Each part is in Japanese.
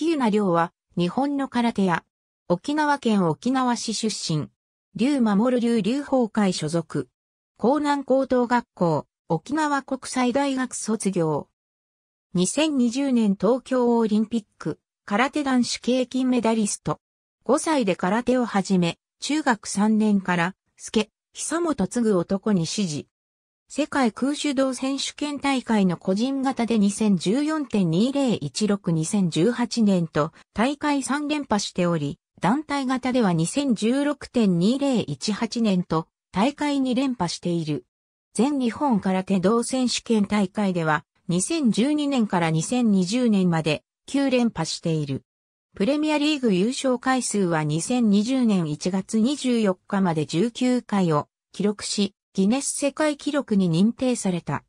喜友名良は、日本の空手屋。沖縄県沖縄市出身。竜守竜竜法会所属。江南高等学校、沖縄国際大学卒業。2020年東京オリンピック、空手男子経験メダリスト。5歳で空手を始め、中学3年から、助、久本次ぐ男に指示。世界空手道選手権大会の個人型で2014.2016-2018年と大会3連覇しており、団体型では2016.2018年と大会2連覇している。全日本空手道選手権大会では2012年から2020年まで9連覇している。プレミアリーグ優勝回数は2020年1月24日まで19回を記録し、ギネス世界記録に認定された。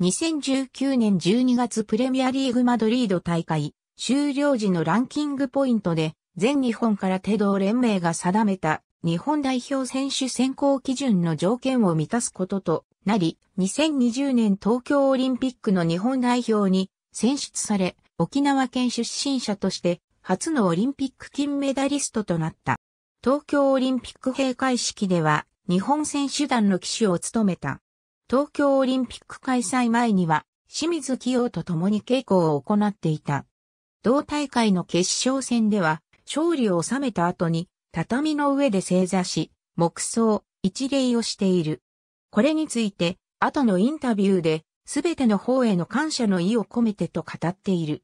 2019年12月プレミアリーグマドリード大会終了時のランキングポイントで全日本から手動連盟が定めた日本代表選手選考基準の条件を満たすこととなり、2020年東京オリンピックの日本代表に選出され、沖縄県出身者として初のオリンピック金メダリストとなった。東京オリンピック閉会式では日本選手団の旗手を務めた。東京オリンピック開催前には、清水清と共に稽古を行っていた。同大会の決勝戦では、勝利を収めた後に、畳の上で正座し、黙想、一礼をしている。これについて、後のインタビューで、すべての方への感謝の意を込めてと語っている。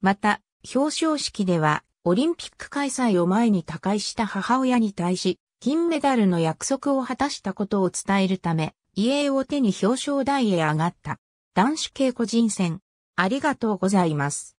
また、表彰式では、オリンピック開催を前に他界した母親に対し、金メダルの約束を果たしたことを伝えるため、遺影を手に表彰台へ上がった。男子系個人戦。ありがとうございます。